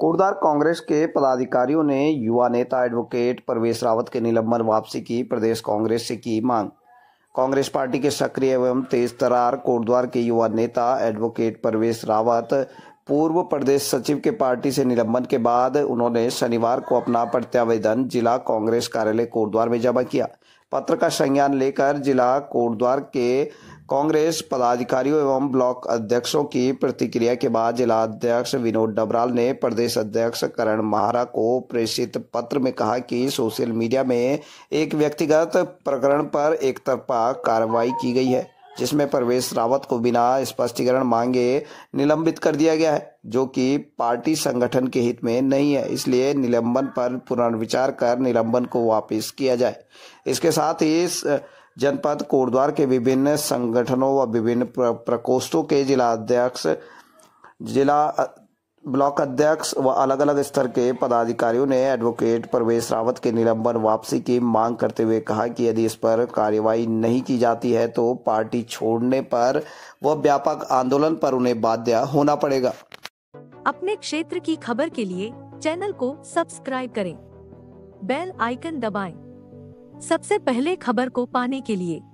कोटदार कांग्रेस के पदाधिकारियों ने युवा नेता एडवोकेट परवेश रावत के निलंबन वापसी की प्रदेश कांग्रेस से की मांग कांग्रेस पार्टी के सक्रिय एवं तेज तरार कोटद्वार के युवा नेता एडवोकेट परवेश रावत पूर्व प्रदेश सचिव के पार्टी से निलंबन के बाद उन्होंने शनिवार को अपना प्रत्यावेदन जिला कांग्रेस कार्यालय कोटद्वार में जमा किया पत्र का संज्ञान लेकर जिला कोटद्वार के कांग्रेस पदाधिकारियों एवं ब्लॉक अध्यक्षों की प्रतिक्रिया के बाद जिला अध्यक्ष विनोद डबराल ने प्रदेश अध्यक्ष करण महारा को प्रेषित पत्र में कहा कि सोशल मीडिया में एक व्यक्तिगत प्रकरण पर एक तरफा कार्रवाई की गई है जिसमें परवेश रावत को बिना स्पष्टीकरण मांगे निलंबित कर दिया गया है जो कि पार्टी संगठन के हित में नहीं है इसलिए निलंबन पर पुनर्विचार कर निलंबन को वापस किया जाए इसके साथ ही इस जनपद कोटद्वार के विभिन्न संगठनों व विभिन्न प्रकोष्ठों के जिला अध्यक्ष जिला ब्लॉक अध्यक्ष व अलग अलग स्तर के पदाधिकारियों ने एडवोकेट प्रवेश रावत के निलंबन वापसी की मांग करते हुए कहा कि यदि इस पर कार्यवाही नहीं की जाती है तो पार्टी छोड़ने पर व व्यापक आंदोलन पर उन्हें बाध्य होना पड़ेगा अपने क्षेत्र की खबर के लिए चैनल को सब्सक्राइब करें बेल आइकन दबाएं। सबसे पहले खबर को पाने के लिए